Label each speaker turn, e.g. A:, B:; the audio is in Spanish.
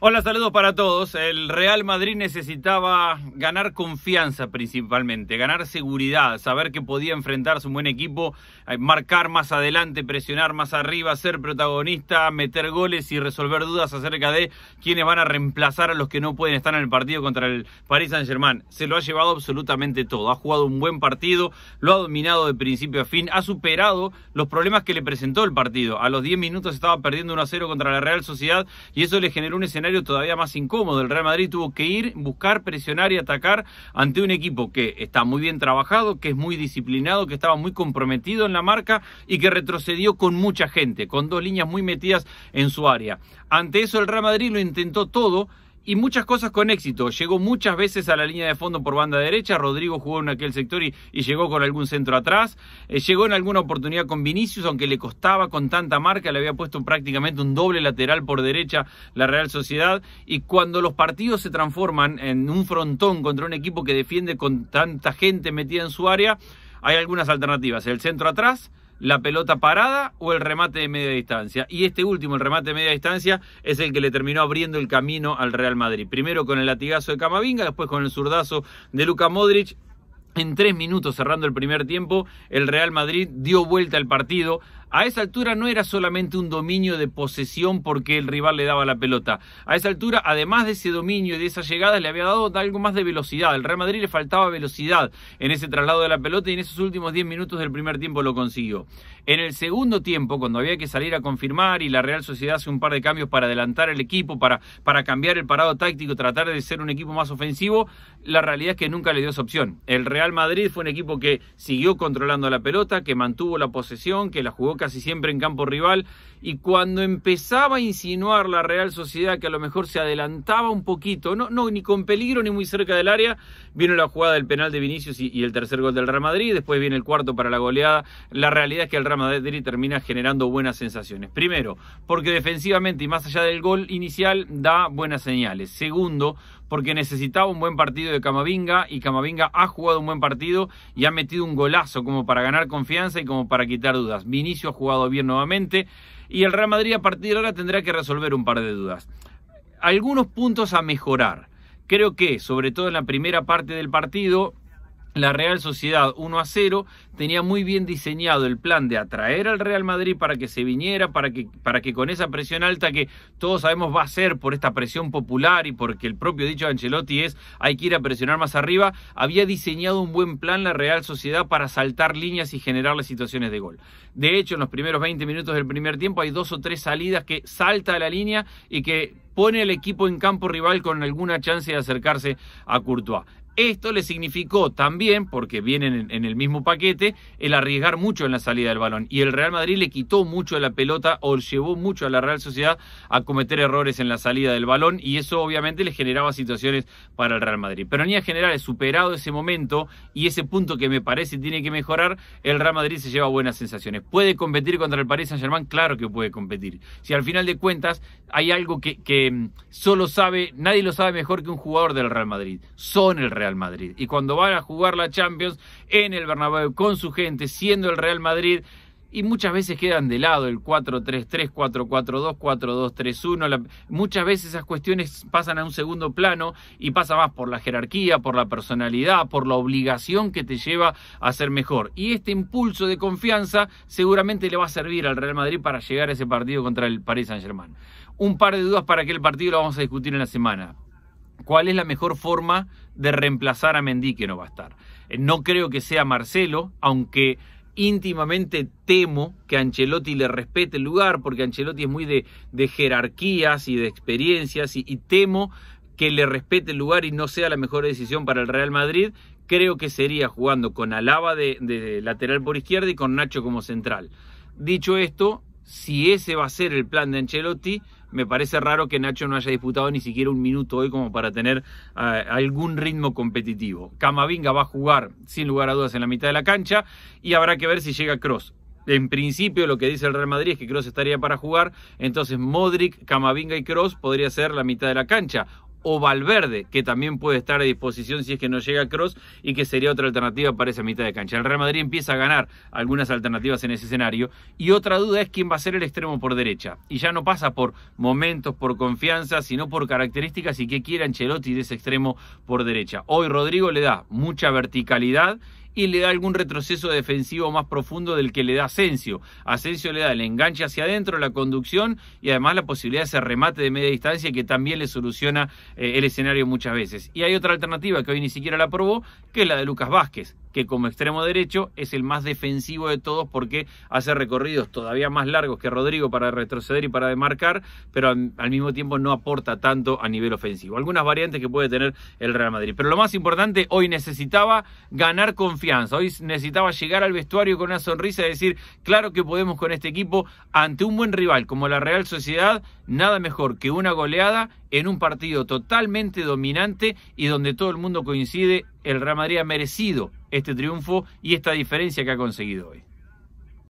A: Hola, saludos para todos. El Real Madrid necesitaba ganar confianza principalmente, ganar seguridad, saber que podía enfrentarse un buen equipo, eh, marcar más adelante, presionar más arriba, ser protagonista, meter goles y resolver dudas acerca de quiénes van a reemplazar a los que no pueden estar en el partido contra el Paris Saint-Germain. Se lo ha llevado absolutamente todo. Ha jugado un buen partido, lo ha dominado de principio a fin, ha superado los problemas que le presentó el partido. A los 10 minutos estaba perdiendo 1-0 contra la Real Sociedad y eso le generó un escenario todavía más incómodo. El Real Madrid tuvo que ir, buscar, presionar y atacar ante un equipo que está muy bien trabajado, que es muy disciplinado, que estaba muy comprometido en la marca y que retrocedió con mucha gente, con dos líneas muy metidas en su área. Ante eso el Real Madrid lo intentó todo, y muchas cosas con éxito. Llegó muchas veces a la línea de fondo por banda derecha, Rodrigo jugó en aquel sector y, llegó con algún centro atrás, eh, llegó en alguna oportunidad con Vinicius, aunque le costaba con tanta marca, le había puesto prácticamente un doble lateral por derecha la Real Sociedad, y cuando los partidos se transforman en un frontón contra un equipo que defiende con tanta gente metida en su área, hay algunas alternativas, el centro atrás, la pelota parada o el remate de media distancia. Y este último, el remate de media distancia, es el que le terminó abriendo el camino al Real Madrid. Primero con el latigazo de Camavinga, después con el zurdazo de Luka Modric. En tres minutos cerrando el primer tiempo, el Real Madrid dio vuelta al partido a esa altura no era solamente un dominio de posesión porque el rival le daba la pelota. A esa altura, además de ese dominio y de esa llegada, le había dado algo más de velocidad. Al Real Madrid le faltaba velocidad en ese traslado de la pelota y en esos últimos 10 minutos del primer tiempo lo consiguió. En el segundo tiempo, cuando había que salir a confirmar y la Real Sociedad hace un par de cambios para adelantar el equipo, para, para cambiar el parado táctico, tratar de ser un equipo más ofensivo, la realidad es que nunca le dio esa opción. El Real Madrid fue un equipo que siguió controlando la pelota, que mantuvo la posesión, que la jugó casi siempre en campo rival, y cuando empezaba a insinuar la Real Sociedad que a lo mejor se adelantaba un poquito, no, no ni con peligro ni muy cerca del área, vino la jugada del penal de Vinicius y, y el tercer gol del Real Madrid, después viene el cuarto para la goleada. La realidad es que el Real Madrid termina generando buenas sensaciones. Primero, porque defensivamente y más allá del gol inicial da buenas señales. Segundo, porque necesitaba un buen partido de Camavinga y Camavinga ha jugado un buen partido y ha metido un golazo como para ganar confianza y como para quitar dudas. Vinicio ha jugado bien nuevamente y el Real Madrid a partir de ahora tendrá que resolver un par de dudas. Algunos puntos a mejorar. Creo que, sobre todo en la primera parte del partido, la Real Sociedad 1 a 0 tenía muy bien diseñado el plan de atraer al Real Madrid para que se viniera, para que, para que con esa presión alta que todos sabemos va a ser por esta presión popular y porque el propio dicho de Ancelotti es hay que ir a presionar más arriba, había diseñado un buen plan la Real Sociedad para saltar líneas y generar las situaciones de gol. De hecho, en los primeros 20 minutos del primer tiempo hay dos o tres salidas que salta a la línea y que pone al equipo en campo rival con alguna chance de acercarse a Courtois. Esto le significó también, porque vienen en, el mismo paquete, el arriesgar mucho en la salida del balón. Y el Real Madrid le quitó mucho de la pelota o llevó mucho a la Real Sociedad a cometer errores en la salida del balón. Y eso obviamente le generaba situaciones para el Real Madrid. Pero en general general, superado ese momento y ese punto que me parece tiene que mejorar, el Real Madrid se lleva buenas sensaciones. ¿Puede competir contra el Paris Saint-Germain? Claro que puede competir. Si al final de cuentas hay algo que, que mm, solo sabe, nadie lo sabe mejor que un jugador del Real Madrid. Son el Real Madrid. Y cuando van a jugar la Champions en el Bernabéu con su gente, siendo el Real Madrid, y muchas veces quedan de lado el 4-3-3, 4-4-2, 4-2-3-1. Muchas veces esas cuestiones pasan a un segundo plano y pasa más por la jerarquía, por la personalidad, por la obligación que te lleva a ser mejor. Y este impulso de confianza seguramente le va a servir al Real Madrid para llegar a ese partido contra el Paris Saint-Germain. Un par de dudas para aquel partido lo vamos a discutir en la semana cuál es la mejor forma de reemplazar a Mendy que no va a estar. Eh, no creo que sea Marcelo, aunque íntimamente temo que Ancelotti le respete el lugar, porque Ancelotti es muy de, jerarquías y de experiencias, y, temo que le respete el lugar y no sea la mejor decisión para el Real Madrid, creo que sería jugando con Alaba de, de, lateral por izquierda y con Nacho como central. Dicho esto, si ese va a ser el plan de Ancelotti, me parece raro que Nacho no haya disputado ni siquiera un minuto hoy como para tener ah, algún ritmo competitivo. Camavinga va a jugar sin lugar a dudas en la mitad de la cancha y habrá que ver si llega Cross. En principio lo que dice el Real Madrid es que Cross estaría para jugar, entonces Modric, Camavinga y Cross podría ser la mitad de la cancha o Valverde, que también puede estar a disposición si es que no llega Cross y que sería otra alternativa para esa mitad de cancha. El Real Madrid empieza a ganar algunas alternativas en ese escenario y otra duda es quién va a ser el extremo por derecha. Y ya no pasa por momentos, por confianza, sino por características y qué quiere Ancelotti de ese extremo por derecha. Hoy Rodrigo le da mucha verticalidad y le da algún retroceso defensivo más profundo del que le da Asensio. Asensio le da el enganche hacia adentro, la conducción y además la posibilidad de ese remate de media distancia que también le soluciona eh, el escenario muchas veces. Y hay otra alternativa que hoy ni siquiera la probó, que es la de Lucas Vázquez que como extremo derecho es el más defensivo de todos porque hace recorridos todavía más largos que Rodrigo para retroceder y para demarcar, pero al mismo tiempo no aporta tanto a nivel ofensivo. Algunas variantes que puede tener el Real Madrid. Pero lo más importante, hoy necesitaba ganar confianza, hoy necesitaba llegar al vestuario con una sonrisa y decir, claro que podemos con este equipo ante un buen rival como la Real Sociedad, nada mejor que una goleada en un partido totalmente dominante y donde todo el mundo coincide el Real Madrid ha merecido este triunfo y esta diferencia que ha conseguido hoy.